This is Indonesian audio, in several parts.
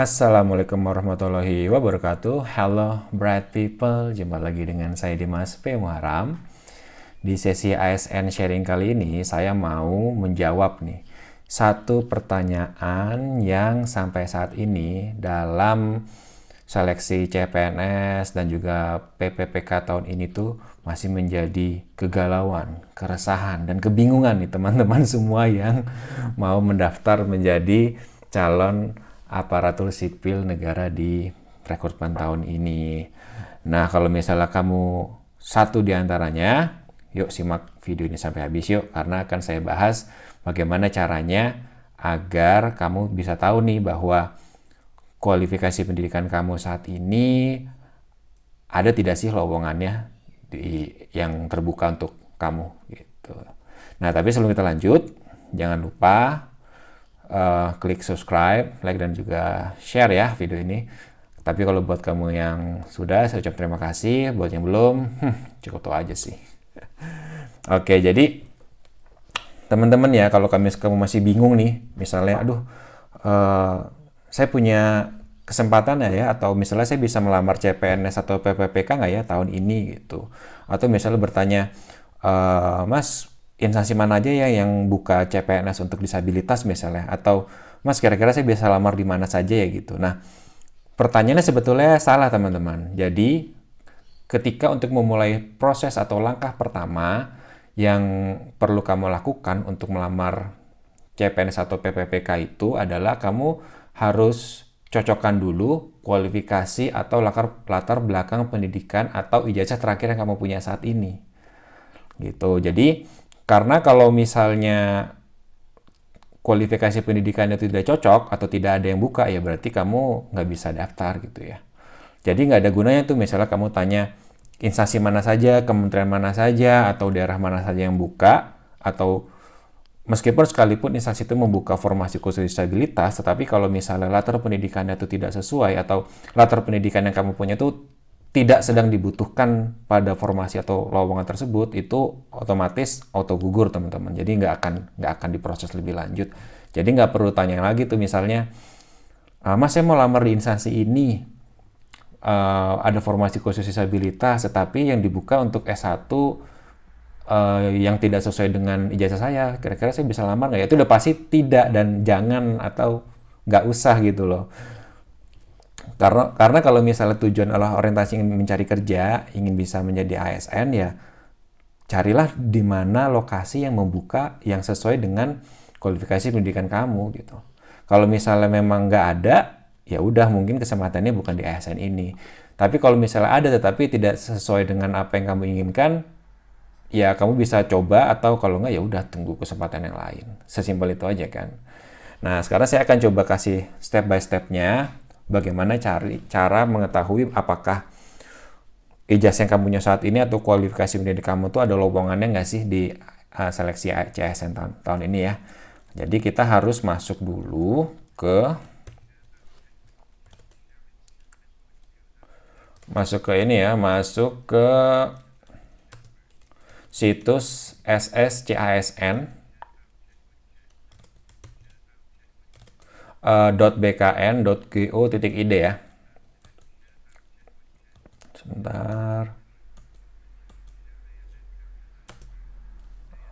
Assalamualaikum warahmatullahi wabarakatuh. Halo, bright people, jumpa lagi dengan saya Dimas P. Muharam. Di sesi ASN sharing kali ini saya mau menjawab nih satu pertanyaan yang sampai saat ini dalam seleksi CPNS dan juga PPPK tahun ini tuh masih menjadi kegalauan, keresahan dan kebingungan nih teman-teman semua yang mau mendaftar menjadi calon aparatur sipil negara di rekrutmen tahun ini. Nah, kalau misalnya kamu satu di antaranya, yuk simak video ini sampai habis yuk, karena akan saya bahas bagaimana caranya agar kamu bisa tahu nih bahwa kualifikasi pendidikan kamu saat ini ada tidak sih lowongannya di, yang terbuka untuk kamu gitu. Nah, tapi sebelum kita lanjut, jangan lupa uh, klik subscribe, like dan juga share ya video ini. Tapi kalau buat kamu yang sudah, saya ucap terima kasih. Buat yang belum, hmm, cukup tahu aja sih. Oke, jadi teman-teman ya, kalau kami kamu masih bingung nih, misalnya, aduh, uh, saya punya kesempatan ya, atau misalnya saya bisa melamar CPNS atau PPPK nggak ya tahun ini gitu, atau misalnya bertanya, e, Mas, instansi mana aja ya yang buka CPNS untuk disabilitas misalnya atau Mas kira-kira saya bisa lamar di mana saja ya gitu. Nah, pertanyaannya sebetulnya salah teman-teman. Jadi ketika untuk memulai proses atau langkah pertama yang perlu kamu lakukan untuk melamar CPNS atau PPPK itu adalah kamu harus cocokkan dulu kualifikasi atau latar, latar belakang pendidikan atau ijazah terakhir yang kamu punya saat ini. Gitu. Jadi karena kalau misalnya kualifikasi pendidikannya tidak cocok atau tidak ada yang buka, ya berarti kamu nggak bisa daftar gitu ya. Jadi nggak ada gunanya tuh misalnya kamu tanya instansi mana saja, kementerian mana saja, atau daerah mana saja yang buka, atau meskipun sekalipun instansi itu membuka formasi khusus disabilitas, tetapi kalau misalnya latar pendidikannya itu tidak sesuai atau latar pendidikan yang kamu punya itu tidak sedang dibutuhkan pada formasi atau lowongan tersebut itu otomatis auto gugur teman-teman jadi nggak akan nggak akan diproses lebih lanjut jadi nggak perlu tanya lagi tuh misalnya ah, mas saya mau lamar di instansi ini uh, ada formasi khusus disabilitas tetapi yang dibuka untuk S1 uh, eh, yang tidak sesuai dengan ijazah saya kira-kira saya bisa lamar nggak ya itu udah pasti tidak dan jangan atau nggak usah gitu loh karena karena kalau misalnya tujuan adalah orientasi ingin mencari kerja, ingin bisa menjadi ASN ya carilah di mana lokasi yang membuka yang sesuai dengan kualifikasi pendidikan kamu gitu. Kalau misalnya memang nggak ada, ya udah mungkin kesempatannya bukan di ASN ini. Tapi kalau misalnya ada tetapi tidak sesuai dengan apa yang kamu inginkan, ya kamu bisa coba atau kalau nggak ya udah tunggu kesempatan yang lain. Sesimpel itu aja kan. Nah sekarang saya akan coba kasih step by stepnya bagaimana cari cara mengetahui apakah ijazah yang kamu punya saat ini atau kualifikasi pendidik kamu itu ada lowongannya nggak sih di uh, seleksi CSN tahun, tahun ini ya. Jadi kita harus masuk dulu ke masuk ke ini ya, masuk ke situs SSCASN uh, eh, .bkn.go.id ya. Sebentar.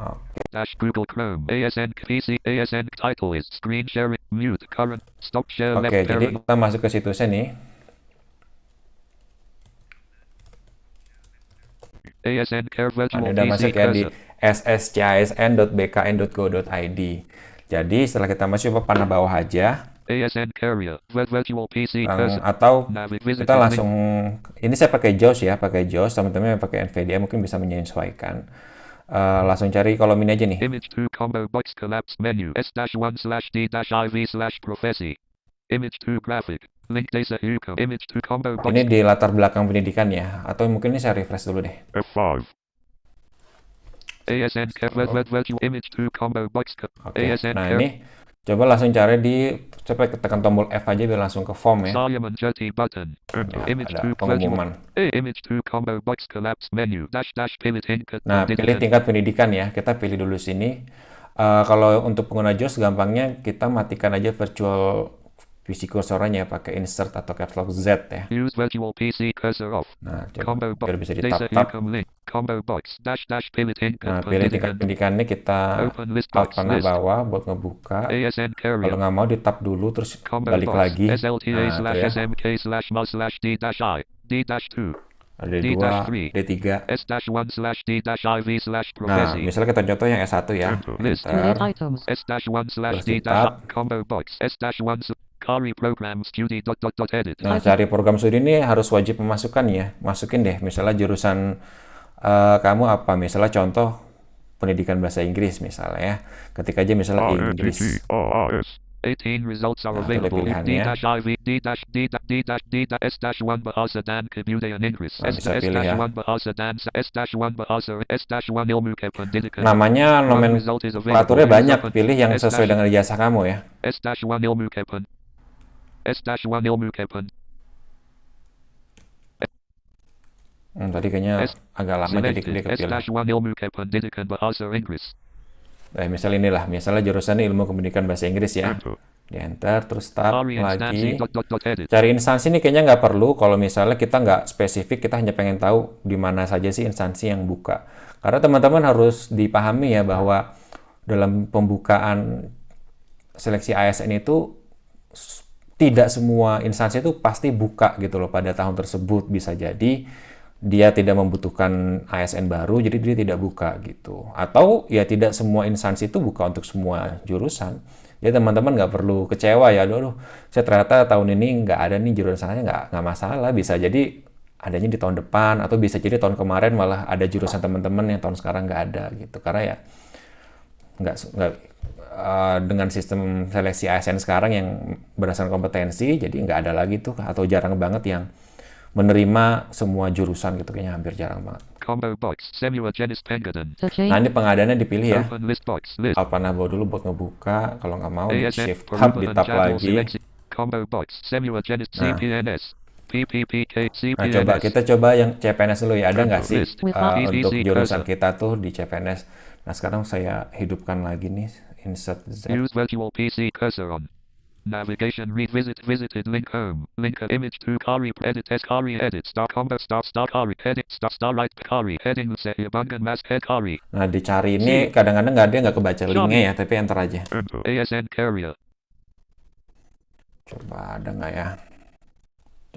Okay. Dash Google Chrome ASN PC ASN title is screen share mute current stop share Oke, okay, jadi kita masuk ke situsnya nih. ASN Care Virtual Anda udah PC masuk ya present. di sscisn.bkn.go.id. Jadi setelah kita masuk ke panah bawah aja. ASN carrier, PC atau nah, kita langsung ini saya pakai JAWS ya, pakai JAWS, teman-teman yang pakai NVDA mungkin bisa menyesuaikan. Uh, langsung cari kolom ini aja nih. Image to combo box collapse menu S-1 slash D dash IV slash profesi. Image to graphic. Link data Image to combo box. Ini di latar belakang pendidikan ya, atau mungkin ini saya refresh dulu deh. F5. ASN image to combo box. ASN nah ini coba langsung cari di coba tekan tombol F aja biar langsung ke form ya. Solomon nah, ada pengumuman. Image to combo box collapse menu dash dash pilih tingkat. Nah, pilih tingkat pendidikan ya. Kita pilih dulu sini. Uh, kalau untuk pengguna JOS gampangnya kita matikan aja virtual PC kursornya pakai insert atau caps lock Z ya. Use virtual PC cursor off. Nah, coba biar bisa di tap Combo box dash dash nah, pilih tingkat nah, pilih tingkat pendidikannya kita tap panah bawah buat ngebuka. ASN carrier. Kalau nggak mau di dulu terus Combo balik box. lagi. SLTA nah, slash ya. SMK slash slash D dash I D dash 2 d D3, S-1/D-IV/ Nah, misalnya kita contoh yang S1 ya. Enter. Terus tab. Combo box S-1 program studi. edit. Nah, cari program studi ini harus wajib memasukkan ya. Masukin deh, misalnya jurusan uh, kamu apa? Misalnya contoh pendidikan bahasa Inggris misalnya ya. Ketik aja misalnya e, Inggris. One Bahasa ya. S Dash One nah, Ilmu ya. Namanya nomenklaturnya banyak, pilih yang sesuai dengan jasa kamu ya. S-1 ilmu Kepen. Hmm, tadi kayaknya agak lama jadi dia kepilih. Nah, misal inilah, misalnya jurusan ilmu komunikasi bahasa Inggris ya. Di enter, terus start lagi. Cari instansi ini kayaknya nggak perlu kalau misalnya kita nggak spesifik, kita hanya pengen tahu di mana saja sih instansi yang buka. Karena teman-teman harus dipahami ya bahwa dalam pembukaan seleksi ASN itu tidak semua instansi itu pasti buka gitu loh pada tahun tersebut bisa jadi dia tidak membutuhkan ASN baru jadi dia tidak buka gitu atau ya tidak semua instansi itu buka untuk semua jurusan jadi teman-teman nggak perlu kecewa ya aduh saya ternyata tahun ini nggak ada nih jurusannya nggak nggak masalah bisa jadi adanya di tahun depan atau bisa jadi tahun kemarin malah ada jurusan teman-teman yang tahun sekarang nggak ada gitu karena ya nggak nggak uh, dengan sistem seleksi ASN sekarang yang berdasarkan kompetensi, jadi nggak ada lagi tuh atau jarang banget yang menerima semua jurusan gitu kayaknya hampir jarang banget. Box, Samuel Janis nah ini pengadaannya dipilih ya. Apa box, dulu buat ngebuka, kalau nggak mau ASF, shift tab di tab lagi. Combo box, Samuel Janis, nah. CPNS. PPPK, CPNS. Nah coba kita coba yang CPNS dulu ya, ada nggak sih uh, untuk jurusan kita tuh di CPNS. Nah sekarang saya hidupkan lagi nih Insert Z. Use virtual PC cursor on. Navigation revisit visited link home. Link image to Kari edit as Kari edit star combo star star Kari edit star star right Kari heading Sebangan mask head Kari. Nah dicari ini kadang-kadang nggak dia nggak kebaca linknya ya tapi enter aja. ASN carrier. Coba ada nggak ya?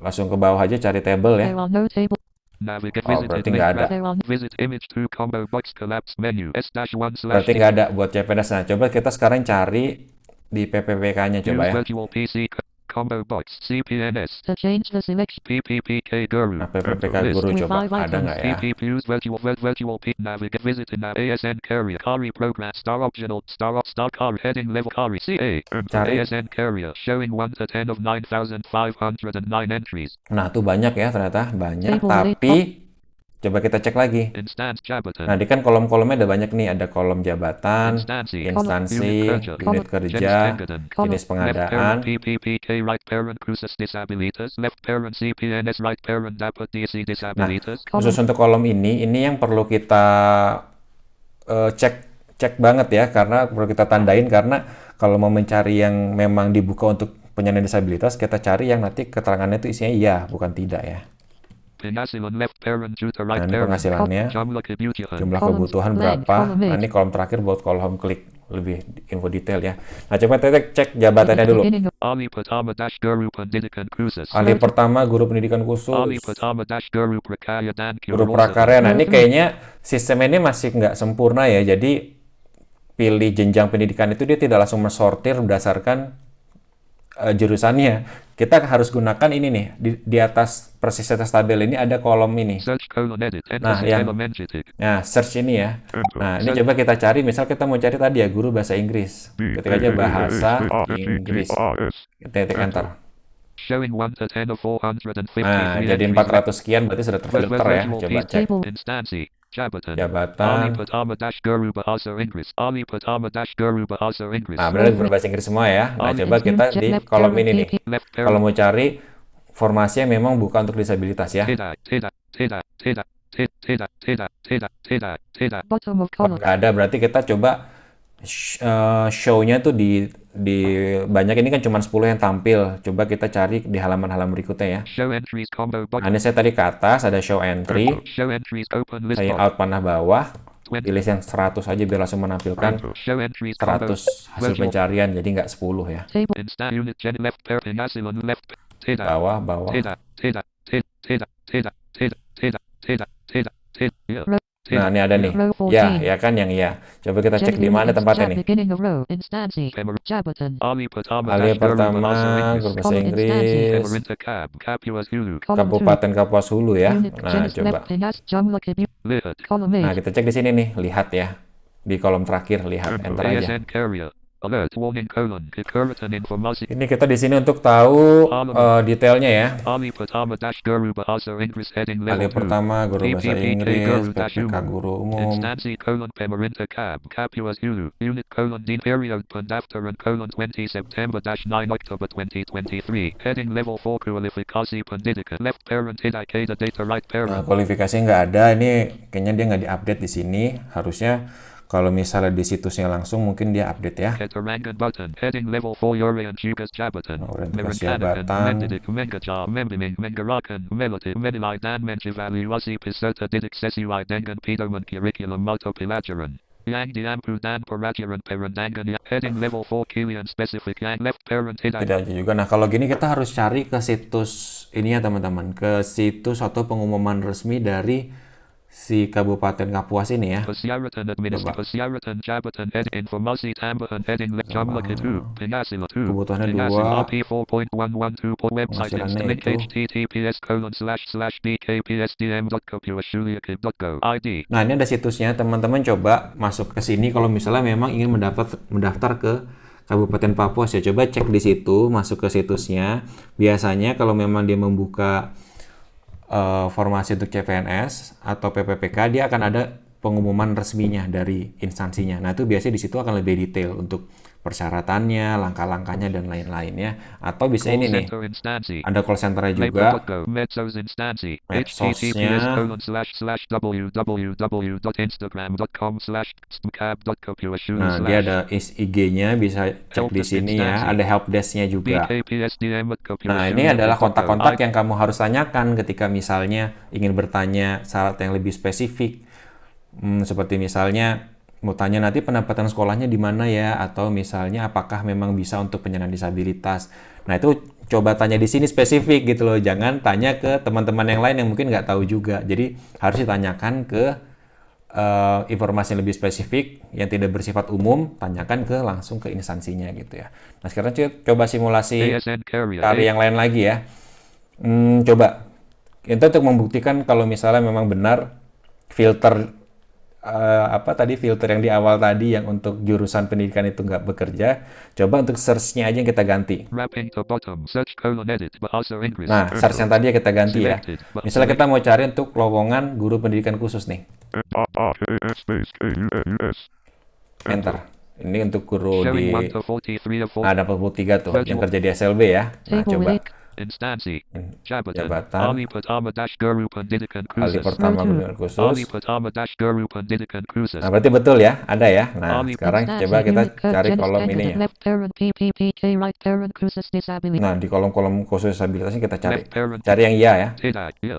Langsung ke bawah aja cari table ya oh, berarti nggak ada. Berarti nggak ada buat CPNS. Nah, coba kita sekarang cari di PPPK-nya coba ya. combo bots CPNS. To change the selection. PPPK Guru. PPPK Guru coba ada nggak ya? virtual virtual peak navigate visit in ASN carrier carry program star optional star star car heading level carry CA. ASN carrier showing 1 to 10 of 9509 entries. Nah, tuh banyak ya ternyata banyak tapi Coba kita cek lagi. Nah, di kan kolom-kolomnya ada banyak nih. Ada kolom jabatan, instansi, unit kerja, jenis pengadaan. Nah, khusus untuk kolom ini, ini yang perlu kita eh, cek cek banget ya karena perlu kita tandain karena kalau mau mencari yang memang dibuka untuk penyandang disabilitas kita cari yang nanti keterangannya itu isinya iya bukan tidak ya. Nah, ini penghasilannya jumlah kebutuhan berapa. Nah, ini kolom terakhir buat kolom klik lebih info detail ya. Nah, coba kita cek jabatannya dulu. Ali pertama guru pendidikan khusus. Ali pertama guru pendidikan khusus. Ali pertama guru prakarya dan Guru prakarya. Nah, ini hmm. kayaknya sistem ini masih nggak sempurna ya. Jadi pilih jenjang pendidikan itu dia tidak langsung mensortir berdasarkan uh, jurusannya, kita harus gunakan ini nih di, di atas persis atas tabel ini ada kolom ini. nah, yang nah search ini ya. Nah, ini coba kita cari misal kita mau cari tadi ya guru bahasa Inggris. Ketik aja e bahasa Inggris. E kita ketik enter. Nah, jadi 400 sekian berarti sudah terfilter ya. Coba cek. Jabatan. Jabatan. Nah, benar berbahasa Inggris semua ya. Nah, coba kita di kolom ini nih. Kalau mau cari formasi yang memang bukan untuk disabilitas ya. Tidak ada, berarti kita coba Eh, show-nya tuh di di banyak ini kan cuma 10 yang tampil. Coba kita cari di halaman-halaman berikutnya ya. Show entries combo button. Nah, ini saya tadi ke atas ada show entry. Show entries open list saya out panah bawah. Pilih yang 100 aja biar langsung menampilkan 100 hasil pencarian jadi nggak 10 ya. Bawah, bawah. Nah, iya. ini ada nih. Ya, ya kan yang iya. Coba kita cek di mana tempatnya nih. Ali pertama, guru bahasa Inggris. Kabupaten Kapuas Hulu ya. Nah, coba. Nah, kita cek di sini nih, lihat ya. Di kolom terakhir lihat enter aja. Alert warning colon current informasi. Ini kita di sini untuk tahu uh, detailnya ya. Ali pertama dash guru bahasa Inggris heading level Ali pertama guru bahasa Inggris PPK guru umum. Instansi colon pemerintah cab Capuas Hulu unit colon din period pendaftaran colon 20 September dash 9 October 2023 heading level 4 kualifikasi pendidikan left parent indicator data right parent. Nah, kualifikasi nggak ada ini kayaknya dia nggak diupdate di sini harusnya kalau misalnya di situsnya langsung mungkin dia update ya. Button, heading oh, juga. Nah kalau gini kita harus cari ke situs ini ya teman-teman. Ke situs atau pengumuman resmi dari si Kabupaten Kapuas ini ya. Nah, ini ada situsnya, teman-teman coba masuk ke sini kalau misalnya memang ingin mendaftar mendaftar ke Kabupaten Papua ya coba cek di situ masuk ke situsnya biasanya kalau memang dia membuka uh, formasi untuk CPNS atau PPPK dia akan ada pengumuman resminya dari instansinya. Nah itu biasanya di situ akan lebih detail untuk persyaratannya, langkah-langkahnya dan lain lain ya. Atau bisa ini nih, ada call centernya juga. Medsosnya. Nah, dia ada IG-nya bisa cek di sini ya. Ada helpdesk-nya juga. Nah, ini adalah kontak-kontak yang kamu harus tanyakan ketika misalnya ingin bertanya syarat yang lebih spesifik. Hmm, seperti misalnya mau tanya nanti pendapatan sekolahnya di mana ya atau misalnya apakah memang bisa untuk penyandang disabilitas. Nah itu coba tanya di sini spesifik gitu loh, jangan tanya ke teman-teman yang lain yang mungkin nggak tahu juga. Jadi harus ditanyakan ke uh, informasi yang lebih spesifik yang tidak bersifat umum, tanyakan ke langsung ke instansinya gitu ya. Nah sekarang coba simulasi cari yang lain lagi ya. Hmm, coba itu untuk membuktikan kalau misalnya memang benar filter uh, apa tadi filter yang di awal tadi yang untuk jurusan pendidikan itu nggak bekerja, coba untuk search-nya aja yang kita ganti. nah, search yang tadi kita ganti ya. Misalnya kita mau cari untuk lowongan guru pendidikan khusus nih. Enter. Ini untuk guru di ada nah, 43 tuh yang kerja di SLB ya. Nah, coba instansi hmm. jabatan Ali pertama dash guru pendidikan khusus Ali pertama dash guru pendidikan khusus nah berarti betul ya ada ya nah sekarang nah, coba kita cari kolom ini ya nah di kolom-kolom khusus disabilitasnya kita cari cari yang iya ya tidak iya.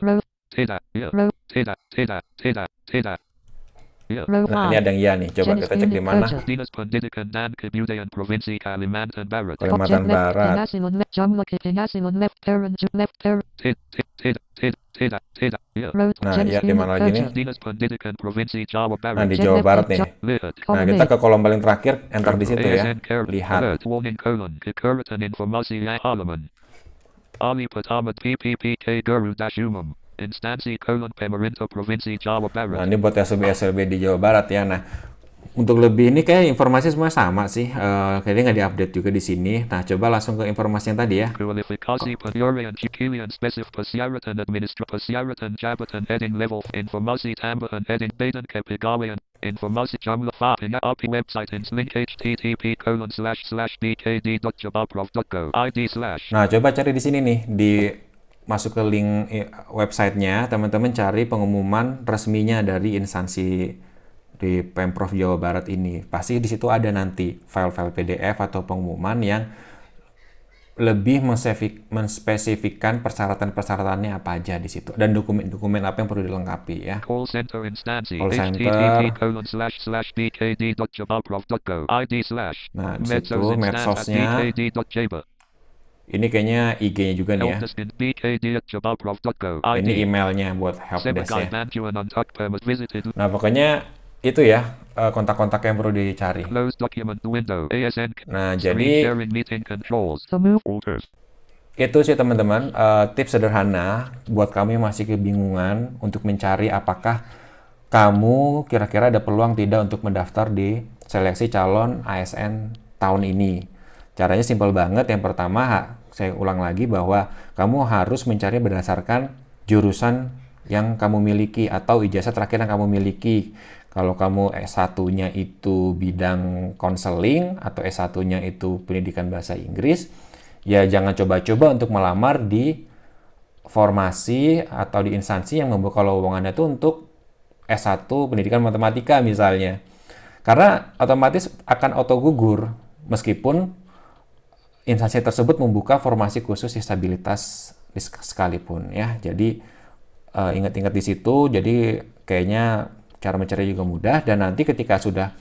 tidak iya. tidak tidak tidak tidak Iya. Nah, ini ada yang iya nih. Coba kita cek di mana. Kalimantan Barat. kalimantan barat Nah, iya di mana lagi nih? Nah, di Jawa Barat nih. Nah, kita ke kolom paling terakhir, enter di situ ya. Lihat. Ya, Ali Patamat PPPK Guru umum Instansi kolon Pemerintah Provinsi Jawa Barat. Nah, ini buat SLB SLB di Jawa Barat ya. Nah, untuk lebih ini kayak informasi semua sama sih. Uh, kayaknya nggak diupdate juga di sini. Nah, coba langsung ke informasi yang tadi ya. Kualifikasi penurian cikilian spesif persyaratan administra persyaratan jabatan heading level informasi tambahan heading badan kepegawaian informasi jumlah fapinya api website ins link http colon slash slash bkd.jabaprov.go id slash. Nah, coba cari di sini nih di masuk ke link eh, websitenya, teman-teman cari pengumuman resminya dari instansi di Pemprov Jawa Barat ini. Pasti di situ ada nanti file-file PDF atau pengumuman yang lebih menspesifikkan persyaratan-persyaratannya apa aja di situ dan dokumen-dokumen apa yang perlu dilengkapi ya. Call center instansi. Call center. Nah, di situ medsosnya. Ini kayaknya IG-nya juga nih ya. Ini emailnya buat helpdesk ya. Nah, pokoknya itu ya eh, kontak-kontak yang perlu dicari. Nah, jadi itu sih teman-teman uh, tips sederhana buat kamu yang masih kebingungan untuk mencari apakah kamu kira-kira ada peluang tidak untuk mendaftar di seleksi calon ASN tahun ini. Caranya simpel banget. Yang pertama saya ulang lagi bahwa kamu harus mencari berdasarkan jurusan yang kamu miliki atau ijazah terakhir yang kamu miliki. Kalau kamu S1-nya itu bidang konseling atau S1-nya itu pendidikan bahasa Inggris, ya jangan coba-coba untuk melamar di formasi atau di instansi yang membuka lowongannya itu untuk S1 pendidikan matematika misalnya. Karena otomatis akan auto gugur meskipun instansi tersebut membuka formasi khusus ya, stabilitas sekalipun ya. Jadi uh, ingat-ingat di situ. Jadi kayaknya cara mencari juga mudah dan nanti ketika sudah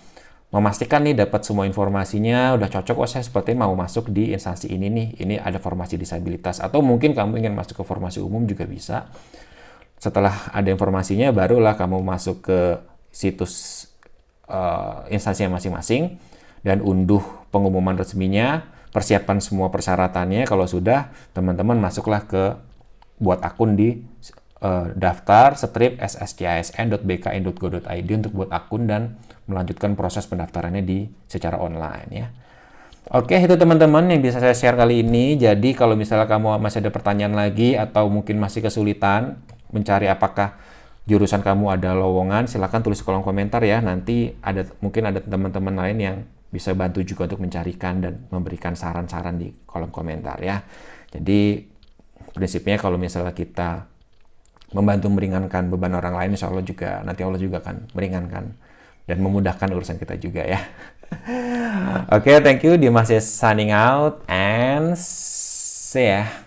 memastikan nih dapat semua informasinya, udah cocok oh saya seperti mau masuk di instansi ini nih. Ini ada formasi disabilitas atau mungkin kamu ingin masuk ke formasi umum juga bisa. Setelah ada informasinya barulah kamu masuk ke situs uh, eh, instansi masing-masing dan unduh pengumuman resminya Persiapan semua persyaratannya. Kalau sudah, teman-teman masuklah ke buat akun di uh, daftar strip sscisn.bkn.go.id untuk buat akun dan melanjutkan proses pendaftarannya di secara online ya. Oke, itu teman-teman yang bisa saya share kali ini. Jadi kalau misalnya kamu masih ada pertanyaan lagi atau mungkin masih kesulitan mencari apakah jurusan kamu ada lowongan, silahkan tulis kolom komentar ya. Nanti ada mungkin ada teman-teman lain yang bisa bantu juga untuk mencarikan dan memberikan saran-saran di kolom komentar ya. Jadi prinsipnya kalau misalnya kita membantu meringankan beban orang lain, insya Allah juga nanti Allah juga akan meringankan dan memudahkan urusan kita juga ya. Oke, okay, thank you. Dimas is ya, signing out and see ya.